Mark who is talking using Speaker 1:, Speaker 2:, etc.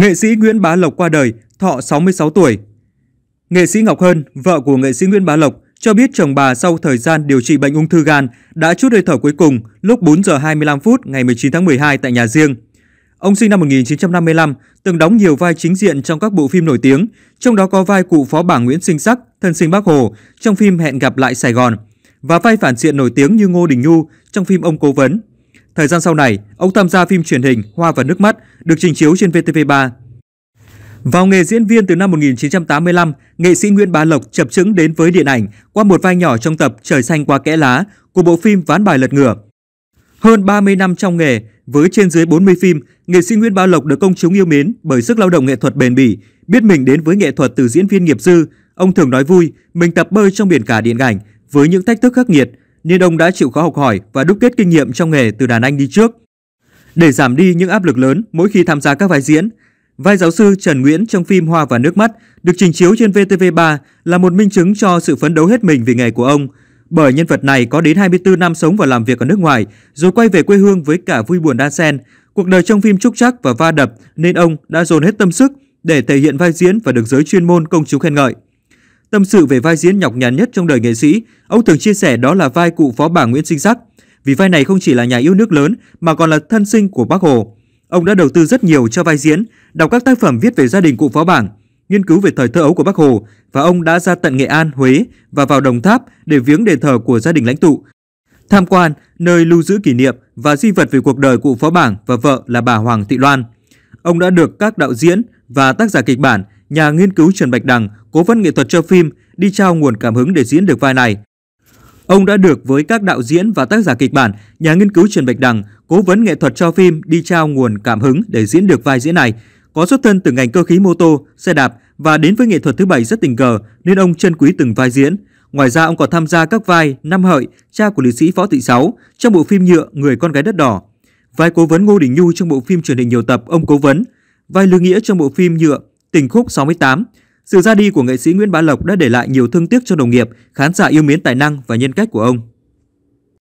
Speaker 1: Nghệ sĩ Nguyễn Bá Lộc qua đời, thọ 66 tuổi. Nghệ sĩ Ngọc hân vợ của nghệ sĩ Nguyễn Bá Lộc, cho biết chồng bà sau thời gian điều trị bệnh ung thư gan đã chút hơi thở cuối cùng lúc 4 giờ 25 phút ngày 19 tháng 12 tại nhà riêng. Ông sinh năm 1955, từng đóng nhiều vai chính diện trong các bộ phim nổi tiếng, trong đó có vai cụ phó bà Nguyễn Sinh Sắc, thân sinh Bác Hồ, trong phim Hẹn gặp lại Sài Gòn, và vai phản diện nổi tiếng như Ngô Đình Nhu trong phim Ông Cố Vấn. Thời gian sau này, ông tham gia phim truyền hình Hoa và nước mắt được trình chiếu trên VTV3. Vào nghề diễn viên từ năm 1985, nghệ sĩ Nguyễn Bá Lộc chập chững đến với điện ảnh qua một vai nhỏ trong tập Trời xanh qua kẽ lá của bộ phim Ván bài lật ngửa. Hơn 30 năm trong nghề, với trên dưới 40 phim, nghệ sĩ Nguyễn Bá Lộc được công chúng yêu mến bởi sức lao động nghệ thuật bền bỉ, biết mình đến với nghệ thuật từ diễn viên nghiệp dư. Ông thường nói vui, mình tập bơi trong biển cả điện ảnh với những thách thức khắc nghiệt, nên ông đã chịu khó học hỏi và đúc kết kinh nghiệm trong nghề từ đàn anh đi trước. Để giảm đi những áp lực lớn mỗi khi tham gia các vai diễn, vai giáo sư Trần Nguyễn trong phim Hoa và nước mắt được trình chiếu trên VTV3 là một minh chứng cho sự phấn đấu hết mình vì nghề của ông. Bởi nhân vật này có đến 24 năm sống và làm việc ở nước ngoài, rồi quay về quê hương với cả vui buồn đa xen. Cuộc đời trong phim trúc chắc và va đập nên ông đã dồn hết tâm sức để thể hiện vai diễn và được giới chuyên môn công chúng khen ngợi. Tâm sự về vai diễn nhọc nhằn nhất trong đời nghệ sĩ, ông thường chia sẻ đó là vai cụ phó bà Nguyễn Sinh Sắc. Vì vai này không chỉ là nhà yêu nước lớn mà còn là thân sinh của Bác Hồ. Ông đã đầu tư rất nhiều cho vai diễn, đọc các tác phẩm viết về gia đình cụ phó bảng, nghiên cứu về thời thơ ấu của Bác Hồ và ông đã ra tận Nghệ An, Huế và vào Đồng Tháp để viếng đền thờ của gia đình lãnh tụ. Tham quan nơi lưu giữ kỷ niệm và di vật về cuộc đời cụ phó bảng và vợ là bà Hoàng Thị Loan. Ông đã được các đạo diễn và tác giả kịch bản nhà nghiên cứu Trần Bạch Đằng, cố vấn nghệ thuật cho phim, đi trao nguồn cảm hứng để diễn được vai này. Ông đã được với các đạo diễn và tác giả kịch bản, nhà nghiên cứu Trần Bạch Đằng, cố vấn nghệ thuật cho phim đi trao nguồn cảm hứng để diễn được vai diễn này. Có xuất thân từ ngành cơ khí mô tô, xe đạp và đến với nghệ thuật thứ bảy rất tình cờ nên ông trân quý từng vai diễn. Ngoài ra ông còn tham gia các vai Năm Hợi, cha của liệt sĩ Võ Thị Sáu trong bộ phim nhựa Người con gái đất đỏ, vai cố vấn Ngô Đình Nhu trong bộ phim truyền hình nhiều tập Ông cố vấn, vai Lưu Nghĩa trong bộ phim nhựa Tình khúc 68 Sự ra đi của nghệ sĩ Nguyễn Bá Lộc đã để lại nhiều thương tiếc cho đồng nghiệp, khán giả yêu mến tài năng và nhân cách của ông.